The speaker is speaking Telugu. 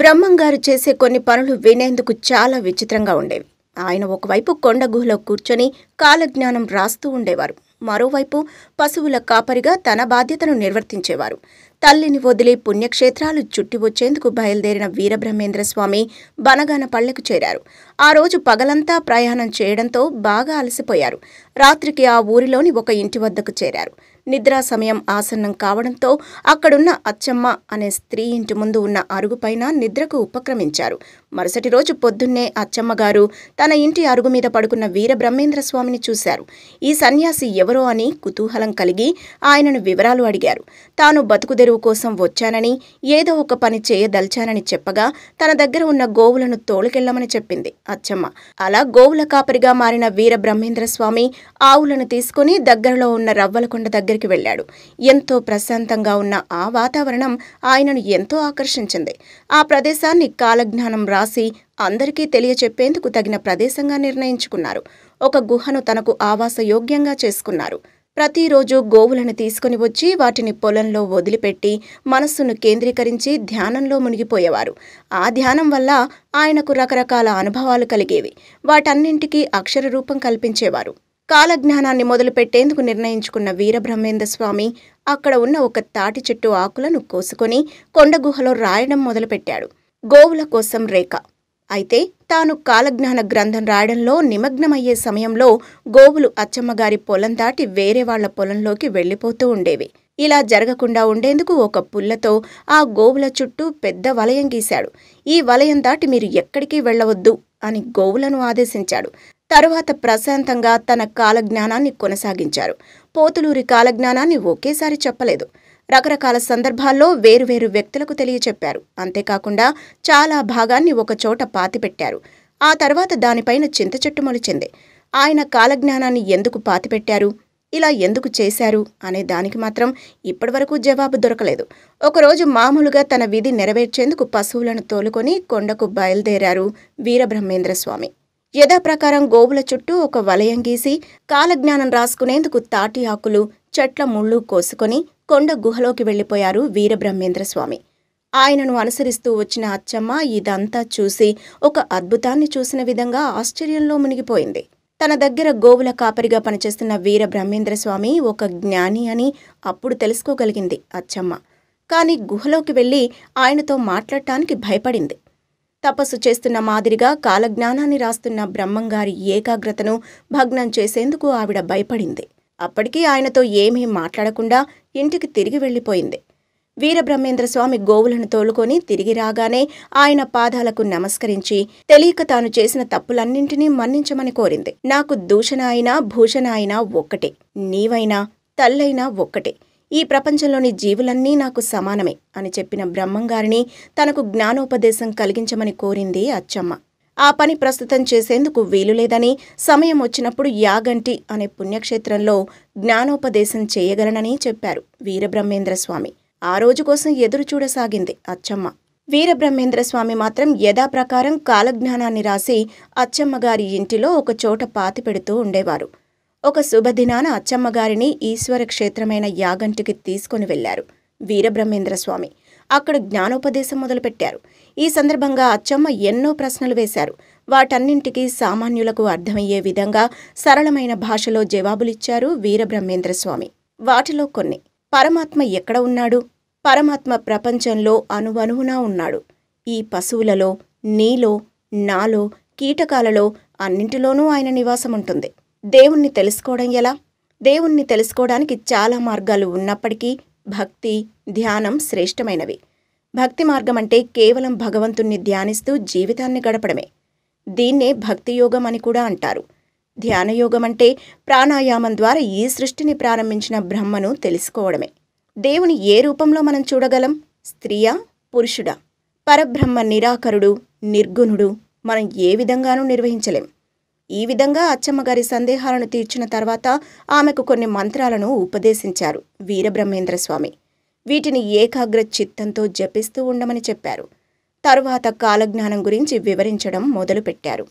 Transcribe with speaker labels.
Speaker 1: బ్రహ్మంగారు చేసే కొన్ని పనులు వినేందుకు చాలా విచిత్రంగా ఉండేవి ఆయన ఒకవైపు కొండ గుహలో కూర్చొని కాలజ్ఞానం రాస్తూ ఉండేవారు మరోవైపు పశువుల కాపరిగా తన బాధ్యతను నిర్వర్తించేవారు తల్లిని వదిలి పుణ్యక్షేత్రాలు చుట్టి వచ్చేందుకు బయలుదేరిన వీరబ్రహ్మేంద్ర స్వామి పల్లెకు చేరారు ఆ రోజు పగలంతా ప్రయాణం చేయడంతో బాగా అలసిపోయారు రాత్రికి ఆ ఊరిలోని ఒక ఇంటి వద్దకు చేరారు నిద్రా సమయం ఆసన్నం కావడంతో అక్కడున్న అచ్చమ్మ అనే స్త్రీ ఇంటి ముందు ఉన్న అరుగుపైన నిద్రకు ఉపక్రమించారు మరుసటి రోజు పొద్దున్నే అచ్చమ్మగారు తన ఇంటి అరుగు మీద పడుకున్న వీరబ్రహ్మేంద్ర స్వామిని చూశారు ఈ సన్యాసి ఎవరో అని కుతూహలం కలిగి ఆయనను వివరాలు అడిగారు తాను బతుకుదెరువు కోసం వచ్చానని ఏదో ఒక పని చేయదలిచానని చెప్పగా తన దగ్గర ఉన్న గోవులను తోలుకెళ్లమని చెప్పింది అచ్చమ్మ అలా గోవుల కాపరిగా మారిన వీరబ్రహ్మేంద్ర స్వామి ఆవులను తీసుకుని దగ్గరలో ఉన్న రవ్వలకొండ దగ్గర దగ్గరికి వెళ్లాడు ఎంతో ప్రశాంతంగా ఉన్న ఆ వాతావరణం ఆయనను ఎంతో ఆకర్షించింది ఆ ప్రదేశాన్ని కాలజ్ఞానం రాసి అందరికీ తెలియచెప్పేందుకు తగిన ప్రదేశంగా నిర్ణయించుకున్నారు ఒక గుహను తనకు ఆవాస యోగ్యంగా చేసుకున్నారు ప్రతిరోజు గోవులను తీసుకుని వచ్చి వాటిని పొలంలో వదిలిపెట్టి మనస్సును కేంద్రీకరించి ధ్యానంలో మునిగిపోయేవారు ఆ ధ్యానం వల్ల ఆయనకు రకరకాల అనుభవాలు కలిగేవి వాటన్నింటికీ అక్షర రూపం కల్పించేవారు కాలజ్ఞానాన్ని మొదలుపెట్టేందుకు నిర్ణయించుకున్న వీరబ్రహ్మేంద్ర స్వామి అక్కడ ఉన్న ఒక తాటి చెట్టు ఆకులను కోసుకొని కొండ గుహలో రాయడం మొదలుపెట్టాడు గోవుల కోసం రేఖ అయితే తాను కాలజ్ఞాన గ్రంథం రాయడంలో నిమగ్నమయ్యే సమయంలో గోవులు అచ్చమ్మగారి పొలం దాటి వేరే వాళ్ల పొలంలోకి వెళ్ళిపోతూ ఉండేవి ఇలా జరగకుండా ఉండేందుకు ఒక పుల్లతో ఆ గోవుల చుట్టూ పెద్ద వలయం గీశాడు ఈ వలయం దాటి మీరు ఎక్కడికి వెళ్ళవద్దు అని గోవులను ఆదేశించాడు తరువాత ప్రశాంతంగా తన కాలజ్ఞానాన్ని కొనసాగించారు పోతులూరి కాలజ్ఞానాన్ని ఒకేసారి చెప్పలేదు రకరకాల సందర్భాల్లో వేరువేరు వ్యక్తులకు తెలియచెప్పారు అంతేకాకుండా చాలా భాగాన్ని ఒకచోట పాతిపెట్టారు ఆ తర్వాత దానిపైన చింత చెట్టు మొలిచింది ఆయన కాలజ్ఞానాన్ని ఎందుకు పాతిపెట్టారు ఇలా ఎందుకు చేశారు అనే దానికి మాత్రం ఇప్పటివరకు జవాబు దొరకలేదు ఒకరోజు మామూలుగా తన విధి నెరవేర్చేందుకు పశువులను తోలుకొని కొండకు బయలుదేరారు వీరబ్రహ్మేంద్ర స్వామి యథాప్రకారం గోవుల చుట్టూ ఒక వలయం గీసి కాలజ్ఞానం రాసుకునేందుకు తాటి ఆకులు చెట్ల ముళ్ళు కోసుకొని కొండ గుహలోకి వెళ్ళిపోయారు వీరబ్రహ్మేంద్ర స్వామి ఆయనను అనుసరిస్తూ వచ్చిన అచ్చమ్మ ఇదంతా చూసి ఒక అద్భుతాన్ని చూసిన విధంగా ఆశ్చర్యంలో మునిగిపోయింది తన దగ్గర గోవుల కాపరిగా పనిచేస్తున్న వీర బ్రహ్మేంద్రస్వామి ఒక జ్ఞాని అని అప్పుడు తెలుసుకోగలిగింది అచ్చమ్మ కాని గుహలోకి వెళ్ళి ఆయనతో మాట్లాడటానికి భయపడింది తపస్సు చేస్తున్న మాదిరిగా కాలజ్ఞానాన్ని రాస్తున్న బ్రహ్మంగారి ఏకాగ్రతను భగ్నం చేసేందుకు ఆవిడ భయపడింది అప్పటికీ ఆయనతో ఏమీ మాట్లాడకుండా ఇంటికి తిరిగి వెళ్ళిపోయింది వీరబ్రహ్మేంద్ర స్వామి గోవులను తోలుకొని తిరిగి రాగానే ఆయన పాదాలకు నమస్కరించి తెలియక తాను చేసిన తప్పులన్నింటినీ మన్నించమని కోరింది నాకు దూషణ అయినా భూషణ అయినా ఒక్కటే నీవైనా తల్లైనా ఒక్కటే ఈ ప్రపంచంలోని జీవులన్నీ నాకు సమానమే అని చెప్పిన బ్రహ్మంగారిని తనకు జ్ఞానోపదేశం కలిగించమని కోరింది అచ్చమ్మ ఆ పని ప్రస్తుతం చేసేందుకు వీలులేదని సమయం వచ్చినప్పుడు యాగంటి అనే పుణ్యక్షేత్రంలో జ్ఞానోపదేశం చేయగలనని చెప్పారు వీరబ్రహ్మేంద్ర స్వామి ఆ రోజు కోసం ఎదురు చూడసాగింది అచ్చమ్మ వీరబ్రహ్మేంద్ర స్వామి మాత్రం యథాప్రకారం కాలజ్ఞానాన్ని రాసి అచ్చమ్మగారి ఇంటిలో ఒక చోట పాతి పెడుతూ ఉండేవారు ఒక శుభదినాన అచ్చమ్మగారిని ఈశ్వర క్షేత్రమైన యాగంటికి తీసుకుని వెళ్లారు వీరబ్రహ్మేంద్ర స్వామి అక్కడ జ్ఞానోపదేశం మొదలుపెట్టారు ఈ సందర్భంగా అచ్చమ్మ ఎన్నో ప్రశ్నలు వేశారు వాటన్నింటికీ సామాన్యులకు అర్థమయ్యే విధంగా సరళమైన భాషలో జవాబులిచ్చారు వీరబ్రహ్మేంద్ర స్వామి వాటిలో కొన్ని పరమాత్మ ఎక్కడ ఉన్నాడు పరమాత్మ ప్రపంచంలో అనువనువునా ఉన్నాడు ఈ పశువులలో నీలో నాలో కీటకాలలో అన్నింటిలోనూ ఆయన నివాసం ఉంటుంది దేవుణ్ణి తెలుసుకోవడం ఎలా దేవుణ్ణి తెలుసుకోవడానికి చాలా మార్గాలు ఉన్నప్పటికీ భక్తి ధ్యానం శ్రేష్టమైనవి భక్తి మార్గం అంటే కేవలం భగవంతుణ్ణి ధ్యానిస్తూ జీవితాన్ని గడపడమే దీన్నే భక్తియోగం అని కూడా అంటారు ధ్యానయోగం అంటే ప్రాణాయామం ద్వారా ఈ సృష్టిని ప్రారంభించిన బ్రహ్మను తెలుసుకోవడమే దేవుని ఏ రూపంలో మనం చూడగలం స్త్రీయా పురుషుడా పరబ్రహ్మ నిరాకరుడు నిర్గుణుడు మనం ఏ విధంగానూ నిర్వహించలేం ఈ విధంగా అచ్చమ్మగారి సందేహాలను తీర్చిన తర్వాత ఆమెకు కొన్ని మంత్రాలను ఉపదేశించారు వీరబ్రహ్మేంద్ర స్వామి వీటిని ఏకాగ్ర చిత్తంతో జపిస్తూ ఉండమని చెప్పారు తరువాత కాలజ్ఞానం గురించి వివరించడం మొదలుపెట్టారు